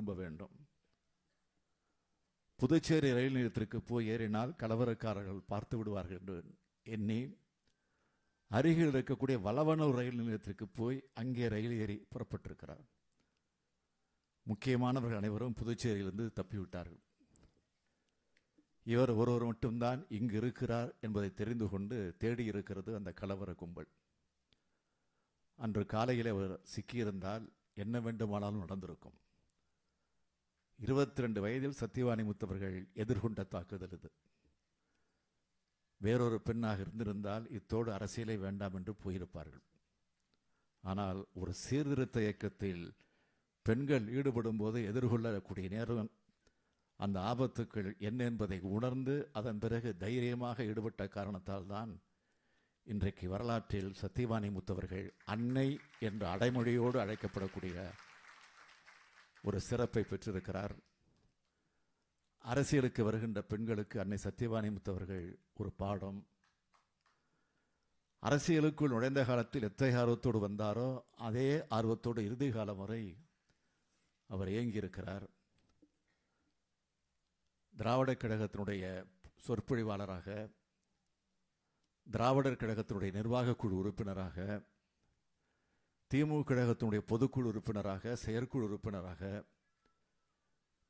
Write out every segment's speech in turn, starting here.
திரும்ப வேண்டும் புதுச்சேரி ரயில் நிலையத்திற்கு போய் ஏறினால் கலவரக்காரர்கள் பார்த்து விடுவார்கள் என்று எண்ணி அருகில் இருக்கக்கூடிய வளவனூர் ரயில் நிலையத்திற்கு போய் அங்கே ரயில் ஏறி புறப்பட்டிருக்கிறார் முக்கியமானவர்கள் அனைவரும் புதுச்சேரியிலிருந்து தப்பிவிட்டார்கள் இவர் ஒருவர் மட்டும்தான் இங்கு இருக்கிறார் என்பதை தெரிந்து கொண்டு தேடி இருக்கிறது அந்த கலவர கும்பல் அன்று காலையில் அவர் சிக்கியிருந்தால் என்ன வேண்டுமானாலும் நடந்திருக்கும் இருபத்தி ரெண்டு வயதில் சத்தியவாணி முத்தவர்கள் எதிர்கொண்ட தாக்குதல் இது வேறொரு பெண்ணாக இருந்திருந்தால் இத்தோடு அரசியலை வேண்டாம் என்று போயிருப்பார்கள் ஆனால் ஒரு சீர்திருத்த இயக்கத்தில் பெண்கள் ஈடுபடும் போது எதிர்கொள்ளக்கூடிய நேரம் அந்த ஆபத்துக்கள் என்ன என்பதை உணர்ந்து அதன் பிறகு தைரியமாக ஈடுபட்ட காரணத்தால் தான் இன்றைக்கு வரலாற்றில் சத்தியவாணி முத்தவர்கள் அன்னை என்ற அடைமொழியோடு அழைக்கப்படக்கூடிய ஒரு சிறப்பை பெற்றிருக்கிறார் அரசியலுக்கு வருகின்ற பெண்களுக்கு அன்னை சத்யவாணி முத்தவர்கள் ஒரு பாடம் அரசியலுக்குள் நுழைந்த காலத்தில் எத்தகைய ஆர்வத்தோடு வந்தாரோ அதே ஆர்வத்தோடு இறுதி காலம் வரை அவர் இயங்கியிருக்கிறார் திராவிடக் கழகத்தினுடைய சொற்பொழிவாளராக திராவிடர் கழகத்தினுடைய நிர்வாகக் குழு உறுப்பினராக திமுக கழகத்தினுடைய பொதுக்குழு உறுப்பினராக செயற்குழு உறுப்பினராக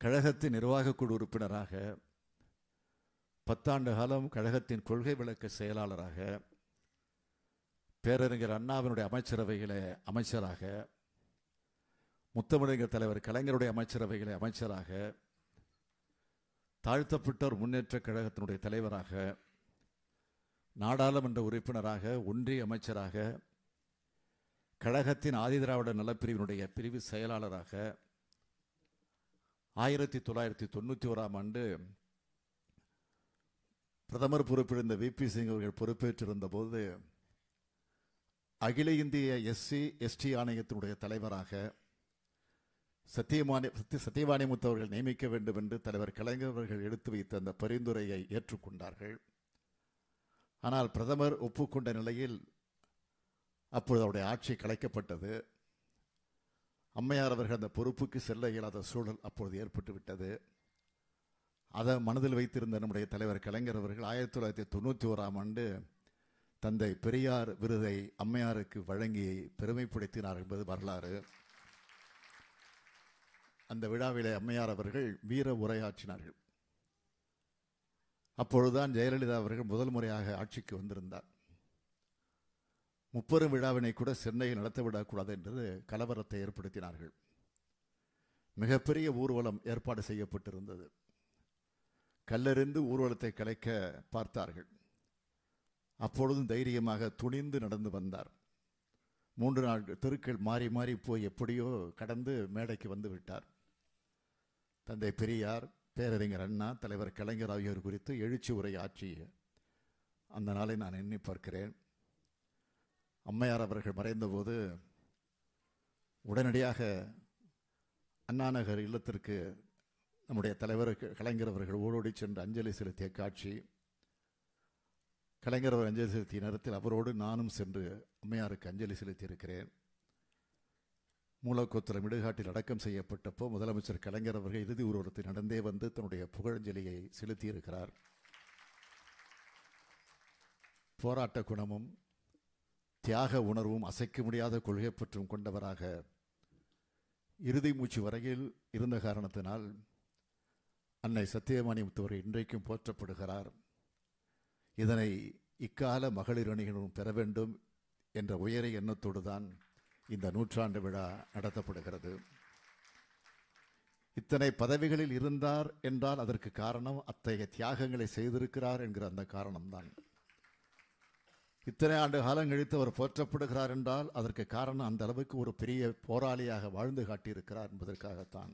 கழகத்தின் நிர்வாகக்குழு உறுப்பினராக பத்தாண்டு காலம் கழகத்தின் கொள்கை விளக்க செயலாளராக பேரறிஞர் அண்ணாவினுடைய அமைச்சரவைகளை அமைச்சராக முத்தமிழறிஞர் தலைவர் கலைஞருடைய அமைச்சரவைகளை அமைச்சராக தாழ்த்தப்பட்டோர் முன்னேற்ற கழகத்தினுடைய தலைவராக நாடாளுமன்ற உறுப்பினராக ஒன்றிய அமைச்சராக கழகத்தின் திராவிட நலப்பிரிவினுடைய பிரிவு செயலாளராக ஆயிரத்தி தொள்ளாயிரத்தி தொண்ணூற்றி ஓராம் ஆண்டு பிரதமர் பொறுப்பிலிருந்த வி பி சிங் அவர்கள் பொறுப்பேற்றிருந்த போது அகில இந்திய எஸ்சி எஸ்டி ஆணையத்தினுடைய தலைவராக சத்தியமானி சத்திய சத்தியவாணிமுத்து அவர்கள் நியமிக்க வேண்டும் என்று தலைவர் கலைஞரவர்கள் எடுத்து வைத்த அந்த பரிந்துரையை ஏற்றுக்கொண்டார்கள் ஆனால் பிரதமர் ஒப்புக்கொண்ட நிலையில் அப்பொழுது அவருடைய ஆட்சி கலைக்கப்பட்டது அம்மையார் அவர்கள் அந்த பொறுப்புக்கு செல்ல இயலாத சூழல் அப்பொழுது ஏற்பட்டு விட்டது அதை மனதில் வைத்திருந்த நம்முடைய தலைவர் கலைஞர் அவர்கள் ஆயிரத்தி தொள்ளாயிரத்தி தொண்ணூற்றி ஓராம் ஆண்டு தந்தை பெரியார் விருதை அம்மையாருக்கு வழங்கி பெருமைப்படுத்தினார் என்பது வரலாறு அந்த விழாவிலே அம்மையார் அவர்கள் வீர உரையாற்றினார்கள் அப்பொழுதுதான் ஜெயலலிதா அவர்கள் முதல் முறையாக ஆட்சிக்கு வந்திருந்தார் முப்பெரும் விழாவினை கூட சென்னையில் விடக்கூடாது என்று கலவரத்தை ஏற்படுத்தினார்கள் மிகப்பெரிய ஊர்வலம் ஏற்பாடு செய்யப்பட்டிருந்தது கல்லறிந்து ஊர்வலத்தை கலைக்க பார்த்தார்கள் அப்பொழுதும் தைரியமாக துணிந்து நடந்து வந்தார் மூன்று நாள் தெருக்கள் மாறி மாறி போய் எப்படியோ கடந்து மேடைக்கு வந்து விட்டார் தந்தை பெரியார் பேரறிஞர் அண்ணா தலைவர் கலைஞர் ஆகியோர் குறித்து எழுச்சி உரை ஆற்றிய அந்த நாளை நான் எண்ணி பார்க்கிறேன் அம்மையார் அவர்கள் மறைந்தபோது உடனடியாக அண்ணாநகர் இல்லத்திற்கு நம்முடைய தலைவர் கலைஞர் அவர்கள் ஓடோடி சென்று அஞ்சலி செலுத்திய காட்சி கலைஞர் அவர் அஞ்சலி செலுத்திய நேரத்தில் அவரோடு நானும் சென்று அம்மையாருக்கு அஞ்சலி செலுத்தியிருக்கிறேன் மூலக்கோத்திரம் இடுகாட்டில் அடக்கம் செய்யப்பட்டப்போ முதலமைச்சர் கலைஞர் அவர்கள் இறுதி ஊர்வலத்தில் நடந்தே வந்து தன்னுடைய புகழஞ்சலியை செலுத்தியிருக்கிறார் போராட்ட குணமும் தியாக உணர்வும் அசைக்க முடியாத கொள்கை பற்றும் கொண்டவராக இறுதி மூச்சு வரையில் இருந்த காரணத்தினால் அன்னை சத்தியமணி முத்துவர் இன்றைக்கும் போற்றப்படுகிறார் இதனை இக்கால மகளிர் அணிகளும் பெற வேண்டும் என்ற உயர எண்ணத்தோடு தான் இந்த நூற்றாண்டு விழா நடத்தப்படுகிறது இத்தனை பதவிகளில் இருந்தார் என்றால் அதற்கு காரணம் அத்தகைய தியாகங்களை செய்திருக்கிறார் என்கிற அந்த காரணம்தான் இத்தனை ஆண்டு காலம் கழித்து அவர் போற்றப்படுகிறார் என்றால் அதற்கு காரணம் அந்த அளவுக்கு ஒரு பெரிய போராளியாக வாழ்ந்து காட்டியிருக்கிறார் என்பதற்காகத்தான்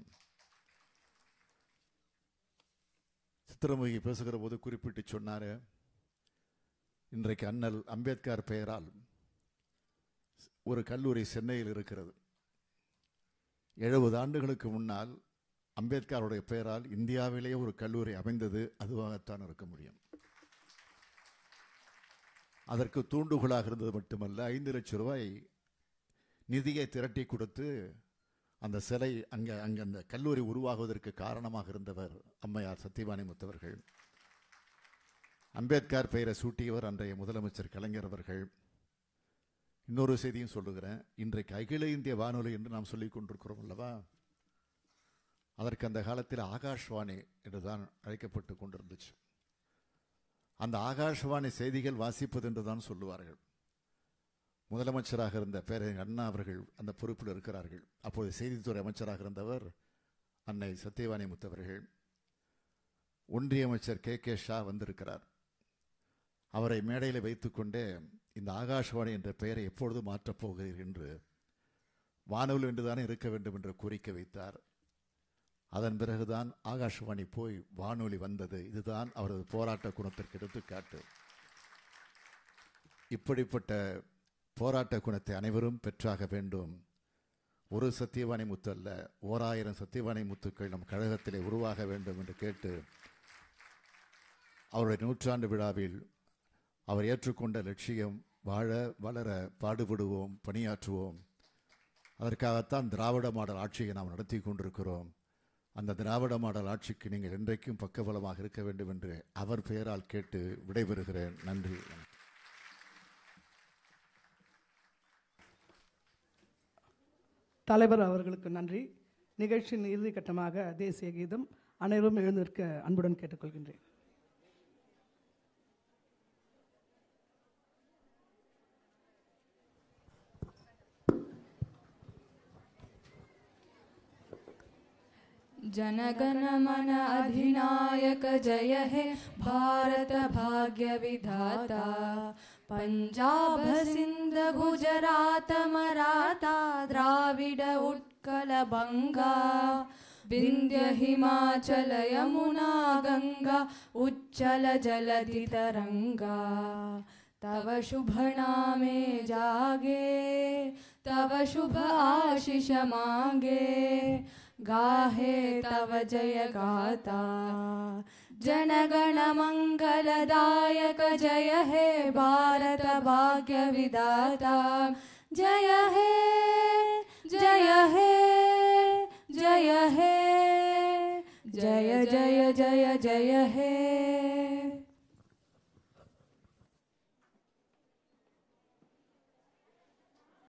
சித்திரமுகி பேசுகிற போது குறிப்பிட்டு சொன்னார் இன்றைக்கு அண்ணல் அம்பேத்கர் பெயரால் ஒரு கல்லூரி சென்னையில் இருக்கிறது எழுபது ஆண்டுகளுக்கு முன்னால் அம்பேத்கருடைய பெயரால் இந்தியாவிலேயே ஒரு கல்லூரி அமைந்தது அதுவாகத்தான் இருக்க முடியும் அதற்கு தூண்டுகோளாக இருந்தது மட்டுமல்ல ஐந்து லட்சம் ரூபாய் நிதியை திரட்டி கொடுத்து அந்த சிலை அங்கே அங்கே அந்த கல்லூரி உருவாகுவதற்கு காரணமாக இருந்தவர் அம்மையார் சத்தியவாணி முத்தவர்கள் அம்பேத்கர் பெயரை சூட்டியவர் அன்றைய முதலமைச்சர் கலைஞர் அவர்கள் இன்னொரு செய்தியும் சொல்லுகிறேன் இன்றைக்கு அகில இந்திய வானொலி என்று நாம் சொல்லிக் கொண்டிருக்கிறோம் அல்லவா அதற்கு அந்த காலத்தில் ஆகாஷ்வாணி என்று தான் அழைக்கப்பட்டு கொண்டிருந்துச்சு அந்த ஆகாஷவாணி செய்திகள் வாசிப்பது என்று தான் சொல்லுவார்கள் முதலமைச்சராக இருந்த பேரறி அண்ணா அவர்கள் அந்த பொறுப்பில் இருக்கிறார்கள் அப்போது செய்தித்துறை அமைச்சராக இருந்தவர் அன்னை சத்தியவாணி முத்தவர்கள் ஒன்றிய அமைச்சர் கே கே ஷா வந்திருக்கிறார் அவரை மேடையில் வைத்துக்கொண்டே இந்த ஆகாஷவாணி என்ற பெயரை எப்பொழுது மாற்றப்போகிறீர் என்று வானொலி என்றுதானே இருக்க வேண்டும் என்று கோரிக்கை வைத்தார் அதன் பிறகுதான் ஆகாஷவாணி போய் வானொலி வந்தது இதுதான் அவரது போராட்ட குணத்திற்கு எடுத்துக்காட்டு இப்படிப்பட்ட போராட்ட குணத்தை அனைவரும் பெற்றாக வேண்டும் ஒரு சத்தியவாணி முத்து அல்ல ஓராயிரம் சத்தியவாணி முத்துக்கள் நம் கழகத்திலே உருவாக வேண்டும் என்று கேட்டு அவருடைய நூற்றாண்டு விழாவில் அவர் ஏற்றுக்கொண்ட லட்சியம் வாழ வளர பாடுபடுவோம் பணியாற்றுவோம் அதற்காகத்தான் திராவிட மாடல் ஆட்சியை நாம் நடத்தி கொண்டிருக்கிறோம் அந்த திராவிட மாடல் ஆட்சிக்கு நீங்கள் என்றைக்கும் பக்கபலமாக இருக்க வேண்டும் என்று அவர் பெயரால் கேட்டு விடைபெறுகிறேன் நன்றி தலைவர் அவர்களுக்கு நன்றி நிகழ்ச்சியின் இறுதி கட்டமாக தேசிய கீதம் அனைவரும் எழுந்திருக்க அன்புடன் கேட்டுக்கொள்கின்றேன் मन अधिनायक जय हे भारत भाग्य विधाता पंजाब सिंध गुजरात मराता द्राविड उत्कल बंगा विंध्य हिमाचल यमुना गंगा उच्चल जलधि तरंगा तव शुभ नामे जागे तव शुभ आशिष मांगे गाहे तव जय गाता जनगणमङ्गलदायक जय हे भारत भाग्य विदाता जय हे जय हे जय हे जय जय जय जय हे